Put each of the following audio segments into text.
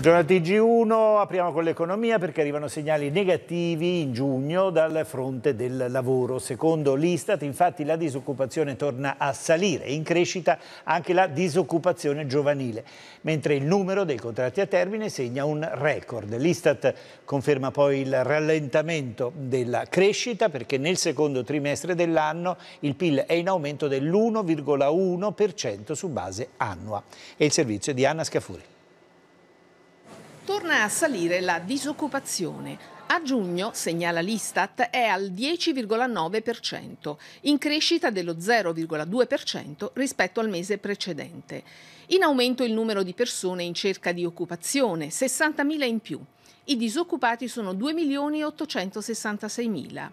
Giornata G1, apriamo con l'economia perché arrivano segnali negativi in giugno dal fronte del lavoro. Secondo l'Istat infatti la disoccupazione torna a salire, in crescita anche la disoccupazione giovanile, mentre il numero dei contratti a termine segna un record. L'Istat conferma poi il rallentamento della crescita perché nel secondo trimestre dell'anno il PIL è in aumento dell'1,1% su base annua. E il servizio è di Anna Scafuri. Torna a salire la disoccupazione. A giugno, segnala l'Istat, è al 10,9%, in crescita dello 0,2% rispetto al mese precedente. In aumento il numero di persone in cerca di occupazione, 60.000 in più. I disoccupati sono 2.866.000.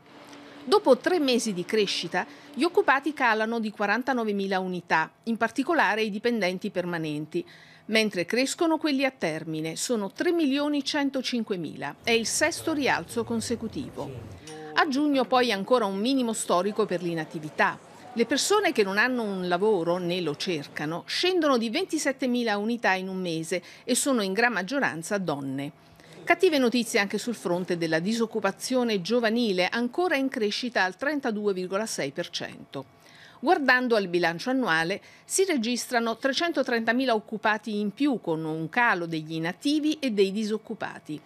Dopo tre mesi di crescita, gli occupati calano di 49.000 unità, in particolare i dipendenti permanenti, mentre crescono quelli a termine, sono 3.105.000, è il sesto rialzo consecutivo. A giugno poi ancora un minimo storico per l'inattività. Le persone che non hanno un lavoro né lo cercano scendono di 27.000 unità in un mese e sono in gran maggioranza donne. Cattive notizie anche sul fronte della disoccupazione giovanile, ancora in crescita al 32,6%. Guardando al bilancio annuale, si registrano 330.000 occupati in più con un calo degli inattivi e dei disoccupati.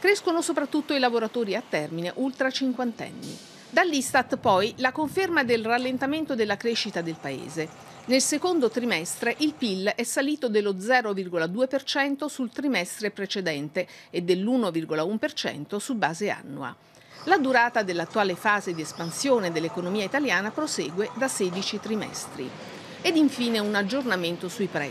Crescono soprattutto i lavoratori a termine ultra cinquantenni. Dall'Istat poi la conferma del rallentamento della crescita del Paese. Nel secondo trimestre il PIL è salito dello 0,2% sul trimestre precedente e dell'1,1% su base annua. La durata dell'attuale fase di espansione dell'economia italiana prosegue da 16 trimestri. Ed infine un aggiornamento sui prezzi.